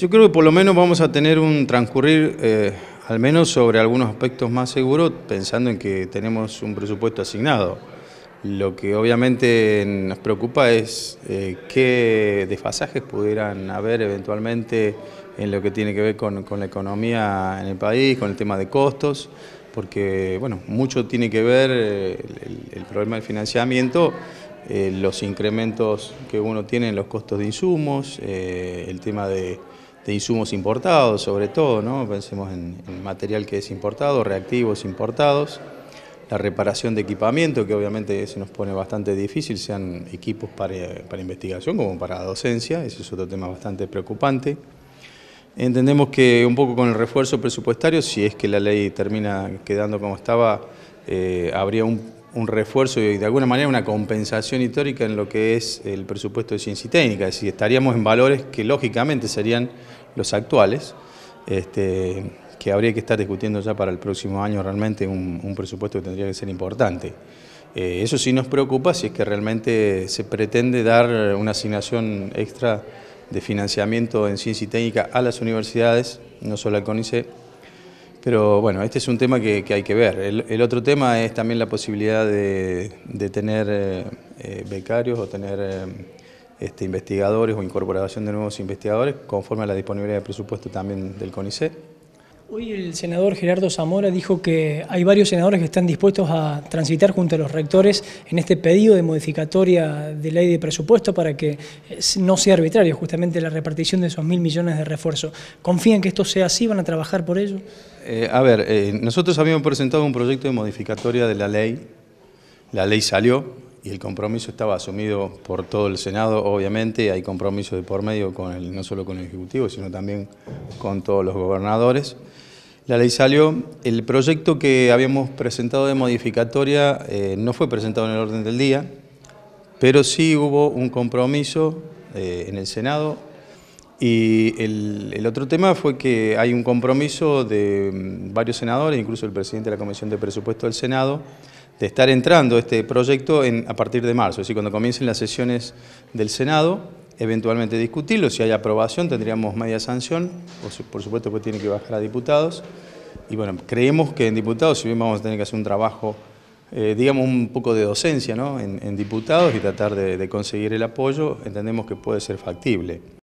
Yo creo que por lo menos vamos a tener un transcurrir, eh, al menos sobre algunos aspectos más seguros, pensando en que tenemos un presupuesto asignado. Lo que obviamente nos preocupa es eh, qué desfasajes pudieran haber eventualmente en lo que tiene que ver con, la economía en el país, con el tema de costos, porque bueno, mucho tiene que ver eh, el, problema del financiamiento los incrementos que uno tiene en los costos de insumos, el tema de de insumos importados, sobre todo, ¿no? pensemos en, material que es importado, reactivos importados, la reparación de equipamiento, que obviamente se nos pone bastante difícil, sean equipos para, investigación como para docencia, ese es otro tema bastante preocupante. Entendemos que un poco con el refuerzo presupuestario, si es que la ley termina quedando como estaba, eh, habría un, un refuerzo y de alguna manera una compensación histórica en lo que es el presupuesto de ciencia y técnica, es decir, estaríamos en valores que lógicamente serían los actuales, este, que habría que estar discutiendo ya para el próximo año realmente un, presupuesto que tendría que ser importante. Eh, eso sí nos preocupa si es que realmente se pretende dar una asignación extra de financiamiento en ciencia y técnica a las universidades, no solo al CONICET, pero bueno, este es un tema que, hay que ver. El, otro tema es también la posibilidad de, tener eh, eh, becarios o tener eh, este, investigadores o incorporación de nuevos investigadores conforme a la disponibilidad de presupuesto también del CONICET. Hoy el senador Gerardo Zamora dijo que hay varios senadores que están dispuestos a transitar junto a los rectores en este pedido de modificatoria de ley de presupuesto para que eh, no sea arbitrario justamente la repartición de esos mil millones de refuerzo. ¿Confían que esto sea así? ¿Van a trabajar por ello? Eh, a ver, eh, nosotros habíamos presentado un proyecto de modificatoria de la ley. La ley salió, y el compromiso estaba asumido por todo el Senado, obviamente, hay compromiso de por medio con el, no solo con el Ejecutivo, sino también con todos los gobernadores. La ley salió, el proyecto que habíamos presentado de modificatoria eh, no fue presentado en el orden del día, pero sí hubo un compromiso eh, en el Senado y el, el, otro tema fue que hay un compromiso de mm, varios senadores, incluso el presidente de la Comisión de Presupuesto del Senado, de estar entrando este proyecto a partir de marzo, es decir, cuando comiencen las sesiones del Senado, eventualmente discutirlo, si hay aprobación tendríamos media sanción, por supuesto que pues tiene que bajar a diputados, y bueno, creemos que en diputados si bien vamos a tener que hacer un trabajo, eh, digamos un poco de docencia en, diputados y tratar de conseguir el apoyo, entendemos que puede ser factible.